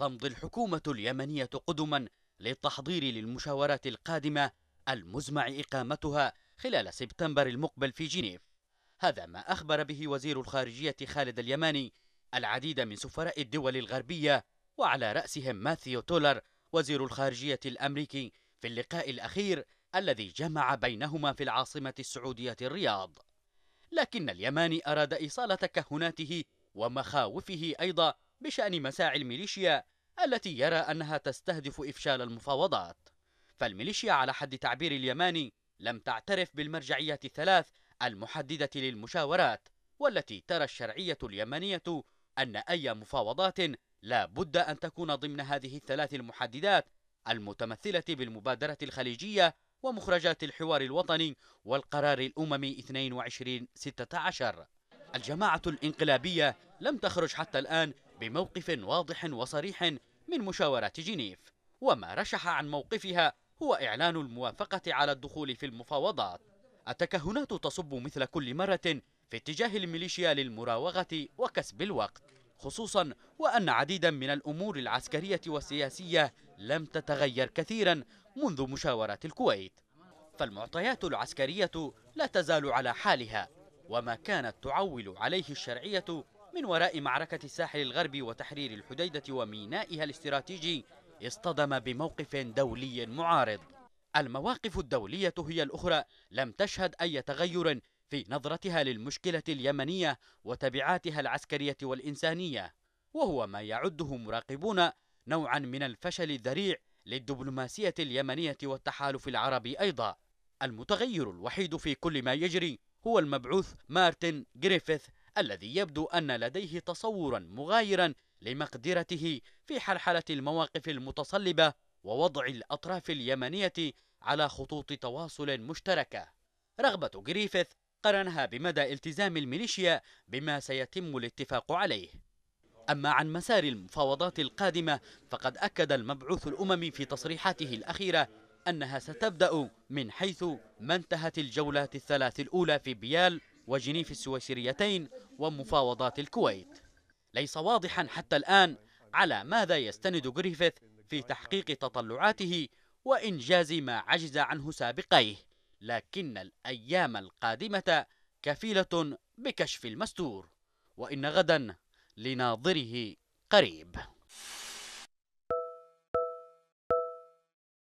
تمضي الحكومة اليمنية قدما للتحضير للمشاورات القادمة المزمع إقامتها خلال سبتمبر المقبل في جنيف هذا ما أخبر به وزير الخارجية خالد اليماني العديد من سفراء الدول الغربية وعلى رأسهم ماثيو تولر وزير الخارجية الأمريكي في اللقاء الأخير الذي جمع بينهما في العاصمة السعودية الرياض لكن اليماني أراد إيصال تكهناته ومخاوفه أيضا بشأن مساعي الميليشيا التي يرى أنها تستهدف إفشال المفاوضات فالميليشيا على حد تعبير اليماني لم تعترف بالمرجعيات الثلاث المحددة للمشاورات والتي ترى الشرعية اليمنية أن أي مفاوضات لا بد أن تكون ضمن هذه الثلاث المحددات المتمثلة بالمبادرة الخليجية ومخرجات الحوار الوطني والقرار الأممي 2216 الجماعة الإنقلابية لم تخرج حتى الآن بموقف واضح وصريح من مشاورات جنيف وما رشح عن موقفها هو إعلان الموافقة على الدخول في المفاوضات التكهنات تصب مثل كل مرة في اتجاه الميليشيا للمراوغة وكسب الوقت خصوصا وأن عديدا من الأمور العسكرية والسياسية لم تتغير كثيرا منذ مشاورات الكويت فالمعطيات العسكرية لا تزال على حالها وما كانت تعول عليه الشرعية من وراء معركة الساحل الغربي وتحرير الحديدة ومينائها الاستراتيجي اصطدم بموقف دولي معارض المواقف الدولية هي الأخرى لم تشهد أي تغير في نظرتها للمشكلة اليمنية وتبعاتها العسكرية والإنسانية وهو ما يعده مراقبون نوعا من الفشل الذريع للدبلوماسية اليمنية والتحالف العربي أيضا المتغير الوحيد في كل ما يجري هو المبعوث مارتن جريفيث الذي يبدو أن لديه تصورا مغايرا لمقدرته في حلحلة المواقف المتصلبة ووضع الأطراف اليمنية على خطوط تواصل مشتركة رغبة جريفيث قرنها بمدى التزام الميليشيا بما سيتم الاتفاق عليه أما عن مسار المفاوضات القادمة فقد أكد المبعوث الأممي في تصريحاته الأخيرة أنها ستبدأ من حيث ما انتهت الجولات الثلاث الأولى في بيال وجنيف السويسريتين ومفاوضات الكويت ليس واضحا حتى الآن على ماذا يستند جريفيث في تحقيق تطلعاته وإنجاز ما عجز عنه سابقيه لكن الأيام القادمة كفيلة بكشف المستور وإن غدا لناظره قريب